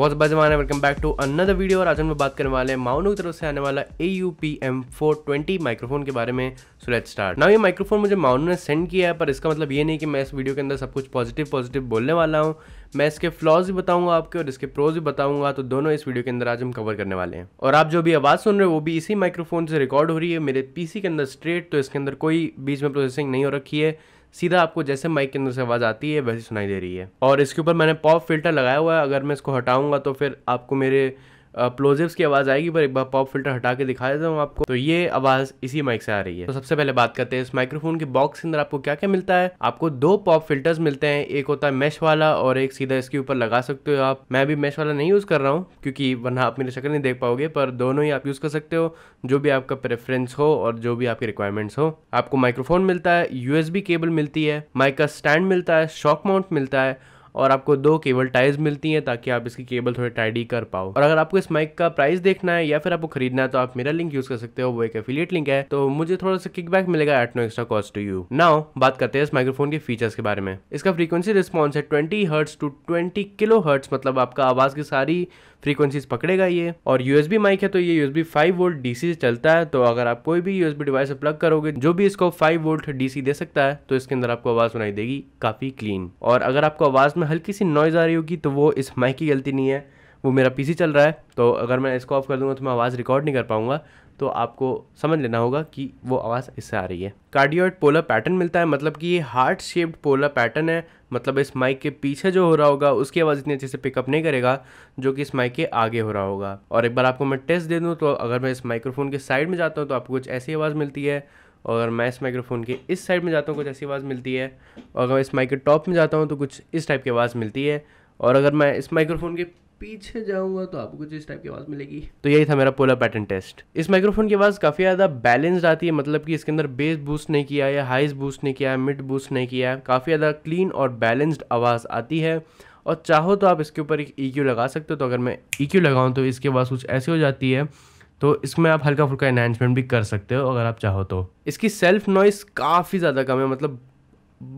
बहुत बजमान है welcome back to another video और आज हम बात करने वाले हैं माउनो की तरफ से आने वाला A U P M four twenty microphone के बारे में सो लेट स्टार्ट ना ये माइक्रोफोन मुझे माउनो ने सेंड किया है पर इसका मतलब ये नहीं कि मैं इस वीडियो के अंदर सब कुछ पॉजिटिव पॉजिटिव बोलने वाला हूँ मैं इसके फ्लॉज भी बताऊंगा आपके और इसके प्रोज भी बताऊंगा तो दोनों इस वीडियो के अंदर आज हम कवर करने वाले हैं और आप जो भी आवाज़ सुन रहे हो वो भी इसी माइक्रोफोन से रिकॉर्ड हो रही है मेरे पीसी के अंदर स्ट्रेट तो इसके अंदर कोई बीच में प्रोसेसिंग नहीं हो रखी है सीधा आपको जैसे माइक के अंदर से आवाज़ आती है वैसे सुनाई दे रही है और इसके ऊपर मैंने पॉप फिल्टर लगाया हुआ है अगर मैं इसको हटाऊँगा तो फिर आपको मेरे प्लोजिव्स की आवाज़ आएगी पर एक बार पॉप फिल्टर हटा के दिखा देता हूँ आपको तो ये आवाज़ इसी माइक से आ रही है तो सबसे पहले बात करते हैं इस माइक्रोफोन के बॉक्स के अंदर आपको क्या क्या मिलता है आपको दो पॉप फिल्टर्स मिलते हैं एक होता है मैश वाला और एक सीधा इसके ऊपर लगा सकते हो आप मैं भी मैश वाला नहीं यूज़ कर रहा हूँ क्योंकि वरना आप मेरी शक्ल नहीं देख पाओगे पर दोनों ही आप यूज़ कर सकते हो जो भी आपका प्रेफरेंस हो और जो भी आपकी रिक्वायरमेंट्स हो आपको माइक्रोफोन मिलता है यूएसबी केबल मिलती है माइक का स्टैंड मिलता है शॉक माउंट मिलता है और आपको दो केबल टाइज मिलती हैं ताकि आप इसकी केबल थोड़ी टाइडी कर पाओ और अगर आपको इस माइक का प्राइस देखना है या फिर आपको खरीदना है तो आप मेरा लिंक यूज कर सकते हो वो एक एफिलियट लिंक है तो मुझे थोड़ा सा किकबैक मिलेगा at no extra cost to you now बात करते हैं इस माइक्रोफोन के फीचर्स के बारे में इसका फ्रीक्वेंसी रिस्पॉन्स है twenty hertz to twenty kilo hertz मतलब आपका आवाज की सारी फ्रीक्वेंसीज पकड़ेगा ये और यूएसबी माइक है तो ये यूएसबी फाइव वोल्ट डीसी से चलता है तो अगर आप कोई भी यूएसबी डिवाइस प्लग करोगे जो भी इसको फाइव वोल्ट डीसी दे सकता है तो इसके अंदर आपको आवाज सुनाई देगी काफी क्लीन और अगर आपको आवाज में हल्की सी नॉइज आ रही होगी तो वो इस माइक की गलती नहीं है वो मेरा पीसी चल रहा है तो अगर मैं इसको ऑफ कर दूंगा तो मैं आवाज़ रिकॉर्ड नहीं कर पाऊँगा तो आपको समझ लेना होगा कि वो आवाज़ इससे आ रही है कार्डियोइड पोलर पैटर्न मिलता है मतलब कि ये हार्ट शेप्ड पोलर पैटर्न है मतलब इस माइक के पीछे जो हो रहा होगा उसकी आवाज़ इतनी अच्छे से पिकअप नहीं करेगा जो कि इस माइक के आगे हो रहा होगा और एक बार आपको मैं टेस्ट दे दूँ तो अगर मैं इस माइक्रोफोन के साइड में जाता हूँ तो आपको कुछ ऐसी आवाज़ मिलती है और मैं इस माइक्रोफोन के इस साइड में जाता हूँ कुछ ऐसी आवाज़ मिलती है और अगर मैं इस माइक के टॉप में जाता हूँ तो कुछ इस टाइप की आवाज़ मिलती है और अगर मैं इस माइक्रोफोन के पीछे जाऊंगा तो आपको कुछ इस टाइप की आवाज़ मिलेगी तो यही था मेरा पोला पैटर्न टेस्ट इस माइक्रोफोन की आवाज़ काफ़ी ज़्यादा बैलेंस्ड आती है मतलब कि इसके अंदर बेस बूस्ट नहीं किया या हाइस बूस्ट नहीं किया है मिड बूस्ट नहीं किया है काफ़ी ज़्यादा क्लीन और बैलेंस्ड आवाज़ आती है और चाहो तो आप इसके ऊपर एक ई लगा सकते हो तो अगर मैं ई क्यू लगाऊँ तो इसके आवाज़ कुछ ऐसी हो जाती है तो इसमें आप हल्का फुल्का इन्हेंसमेंट भी कर सकते हो अगर आप चाहो तो इसकी सेल्फ नॉइस काफ़ी ज़्यादा कम है मतलब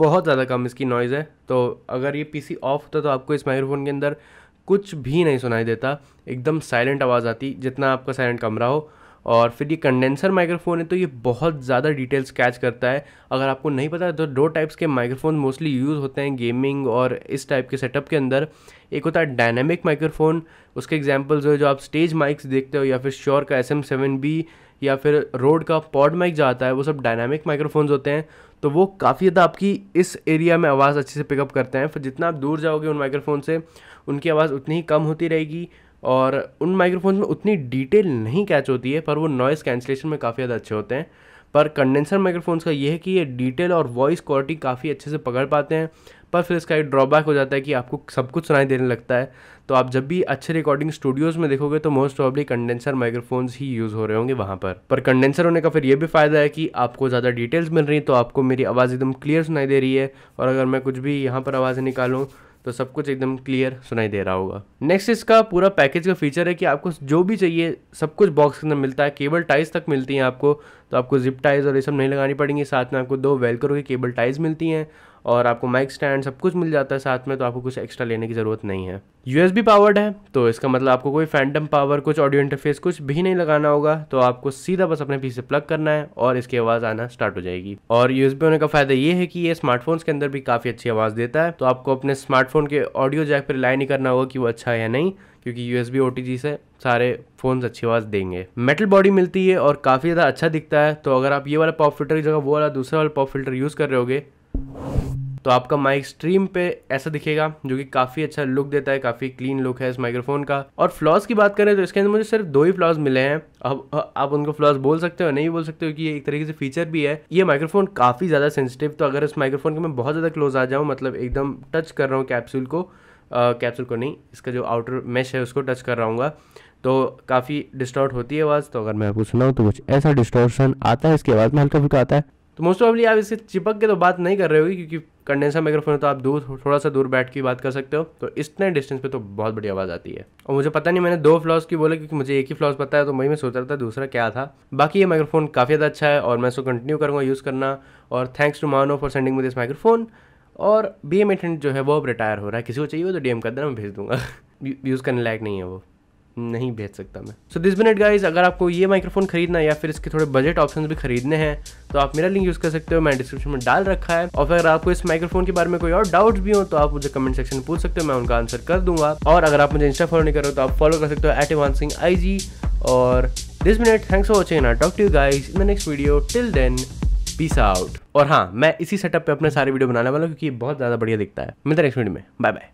बहुत ज़्यादा कम इसकी नॉइज़ है तो अगर ये पीसी ऑफ होता तो आपको इस माइक्रोफोन के अंदर कुछ भी नहीं सुनाई देता एकदम साइलेंट आवाज़ आती जितना आपका साइलेंट कमरा हो और फिर ये कंडेंसर माइक्रोफोन है तो ये बहुत ज़्यादा डिटेल्स कैच करता है अगर आपको नहीं पता तो दो टाइप्स के माइक्रोफोन मोस्टली यूज़ होते हैं गेमिंग और इस टाइप के सेटअप के अंदर एक होता है डायनेमिक माइक्रोफोन उसके एग्जाम्पल्स हो जो आप स्टेज माइक्स देखते हो या फिर श्योर का एस एम सेवन बी या फिर रोड का पॉड माइक जो आता है वो सब डायनामिक माइक्रोफोन्स होते हैं तो वो काफ़ी ज़्यादा आपकी इस एरिया में आवाज़ अच्छे से पिकअप करते हैं फिर जितना आप दूर जाओगे उन माइक्रोफोन से उनकी आवाज़ उतनी ही कम होती रहेगी और उन माइक्रोफोन्स में उतनी डिटेल नहीं कैच होती है पर वो नॉइज़ कैंसिलेशन में काफ़ी ज़्यादा अच्छे होते हैं पर कंडेंसर माइक्रोफोन्स का ये है कि ये डिटेल और वॉइस क्वालिटी काफ़ी अच्छे से पकड़ पाते हैं पर फिर इसका एक ड्रॉबैक हो जाता है कि आपको सब कुछ सुनाई देने लगता है तो आप जब भी अच्छे रिकॉर्डिंग स्टूडियोज़ में देखोगे तो मोस्ट प्रॉब्ली कंडेंसर माइक्रोफोन्स ही यूज़ हो रहे होंगे वहाँ पर पर कंडेंसर होने का फिर ये भी फ़ायदा है कि आपको ज़्यादा डिटेल्स मिल रही तो आपको मेरी आवाज़ एकदम क्लियर सुनाई दे रही है और अगर मैं कुछ भी यहाँ पर आवाज़ निकालूँ तो सब कुछ एकदम क्लियर सुनाई दे रहा होगा नेक्स्ट इसका पूरा पैकेज का फीचर है कि आपको जो भी चाहिए सब कुछ बॉक्स के अंदर मिलता है केबल टाइज तक मिलती हैं आपको तो आपको जिप टाइज़ और ये सब नहीं लगानी पड़ेंगी साथ में आपको दो वेलक्रो की केबल टाइज़ मिलती हैं और आपको माइक स्टैंड सब कुछ मिल जाता है साथ में तो आपको कुछ एक्स्ट्रा लेने की ज़रूरत नहीं है यूएसबी पावर्ड है तो इसका मतलब आपको कोई फैंटम पावर कुछ ऑडियो इंटरफेस कुछ भी नहीं लगाना होगा तो आपको सीधा बस अपने पीछे प्लग करना है और इसकी आवाज़ आना स्टार्ट हो जाएगी और यूएसबी होने का फ़ायदा ये है कि ये स्मार्टफोन्स के अंदर भी काफ़ी अच्छी आवाज़ देता है तो आपको अपने स्मार्टफोन के ऑडियो जैक पर रिलाई नहीं करना होगा कि वो अच्छा है या नहीं क्योंकि यू एस बी से सारे फ़ोन्स अच्छी आवाज़ देंगे मेटल बॉडी मिलती है और काफ़ी ज़्यादा अच्छा दिखता है तो अगर आप ये वाला पॉप फिल्टर की जगह वो वाला दूसरा वाला पॉप फिल्टर यूज़ कर रहे होगे तो आपका माइक स्ट्रीम पे ऐसा दिखेगा जो कि काफ़ी अच्छा लुक देता है काफ़ी क्लीन लुक है इस माइक्रोफोन का और फ्लॉज की बात करें तो इसके अंदर मुझे सिर्फ दो ही फ्लॉज मिले हैं अब आप उनको फ्लॉज बोल सकते हो नहीं बोल सकते हो कि ये एक तरीके से फीचर भी है ये माइक्रोफोन काफ़ी ज़्यादा सेंसिटिव तो अगर इस माइक्रोफोन के मैं बहुत ज़्यादा क्लोज आ जाऊँ मतलब एकदम टच कर रहा हूँ कैप्सूल को कैप्सूल को नहीं इसका जो आउटर मैश है उसको टच कर रहा हूँ तो काफ़ी डिस्टॉर्ट होती है आवाज़ तो अगर मैं आपको सुनाऊँ तो कुछ ऐसा डिस्टॉर्शन आता है इसकी आवाज़ में हल्का फुल्का आता है तो मोस्ट ऑफली आप इसे चिपक के तो बात नहीं कर रहे होगी क्योंकि कंडेंसर माइक्रोफोन तो आप दूर थोड़ा सा दूर बैठ के बात कर सकते हो तो इतने डिस्टेंस पे तो बहुत बड़ी आवाज़ आती है और मुझे पता नहीं मैंने दो फ्लॉस की बोले क्योंकि मुझे एक ही फ्लॉज पता है तो वही मैं सोच रहा था दूसरा क्या था बाकी ये माइक्रोफोन काफ़ी ज़्यादा अच्छा है और मैं इसको कंटिन्यू करूँगा यूज़ करना और thanks to Maono for sending मुझे दिस माइक्रोफोन और बी एम एटेंट जो है वो अब रिटायर हो रहा है किसी को चाहिए हो तो डी एम का देना मैं भेज दूंगा यूज़ करने लायक नहीं है वो नहीं भेज सकता मैं सो दिस मिनट गाइज अगर आपको ये माइक्रोफोन खरीदना है या फिर इसके थोड़े बजट ऑप्शन भी खरीदने हैं तो आप मेरा लिंक यूज़ कर सकते हो मैं डिस्क्रिप्शन में डाल रखा है और अगर आपको इस माइक्रोफोन के बारे में कोई और डाउट भी हो तो आप मुझे कमेंट सेक्शन में पूछ सकते हो मैं उनका आंसर कर दूंगा और अगर आप मुझे इंस्टा फॉलो नहीं करो तो आप फॉलो कर सकते हो at Avan Singh I G और this minute thanks for watching talk to guys in the next video till then peace out और हाँ मैं इसी सेटअप पे अपने सारे वीडियो बनाने वाला हूँ क्योंकि बहुत ज़्यादा बढ़िया दिखता है मिलते नेक्स्ट वीडियो में बाय बाय